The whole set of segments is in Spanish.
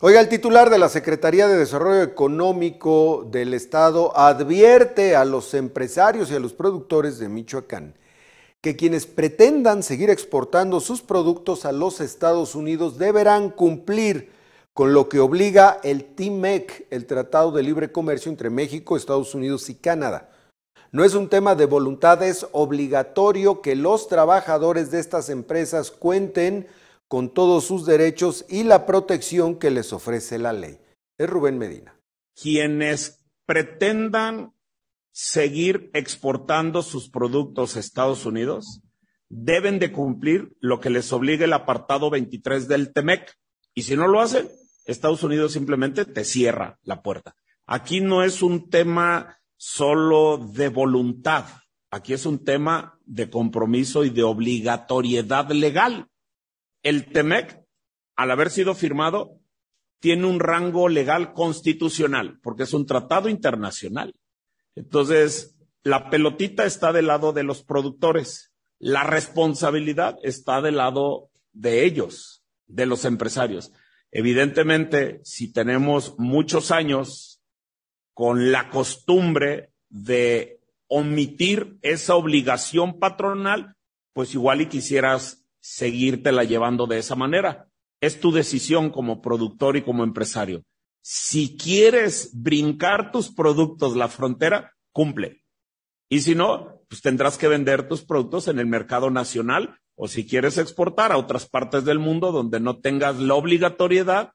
Oiga, el titular de la Secretaría de Desarrollo Económico del Estado advierte a los empresarios y a los productores de Michoacán que quienes pretendan seguir exportando sus productos a los Estados Unidos deberán cumplir con lo que obliga el TIMEC, el Tratado de Libre Comercio entre México, Estados Unidos y Canadá. No es un tema de voluntad, es obligatorio que los trabajadores de estas empresas cuenten con todos sus derechos y la protección que les ofrece la ley. Es Rubén Medina. Quienes pretendan seguir exportando sus productos a Estados Unidos deben de cumplir lo que les obliga el apartado 23 del TEMEC. Y si no lo hacen, Estados Unidos simplemente te cierra la puerta. Aquí no es un tema solo de voluntad, aquí es un tema de compromiso y de obligatoriedad legal. El TEMEC, al haber sido firmado, tiene un rango legal constitucional, porque es un tratado internacional. Entonces, la pelotita está del lado de los productores, la responsabilidad está del lado de ellos, de los empresarios. Evidentemente, si tenemos muchos años con la costumbre de omitir esa obligación patronal, pues igual y quisieras seguírtela llevando de esa manera. Es tu decisión como productor y como empresario. Si quieres brincar tus productos la frontera, cumple. Y si no, pues tendrás que vender tus productos en el mercado nacional o si quieres exportar a otras partes del mundo donde no tengas la obligatoriedad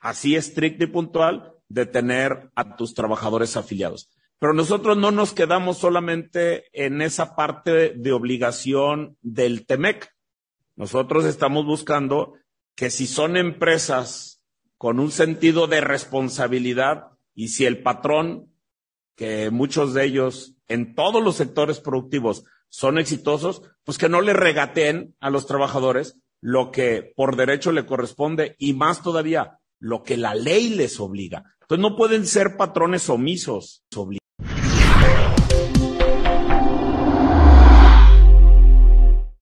así estricta y puntual de tener a tus trabajadores afiliados. Pero nosotros no nos quedamos solamente en esa parte de obligación del TEMEC. Nosotros estamos buscando que si son empresas con un sentido de responsabilidad y si el patrón, que muchos de ellos en todos los sectores productivos son exitosos, pues que no le regateen a los trabajadores lo que por derecho le corresponde y más todavía lo que la ley les obliga. Entonces no pueden ser patrones omisos.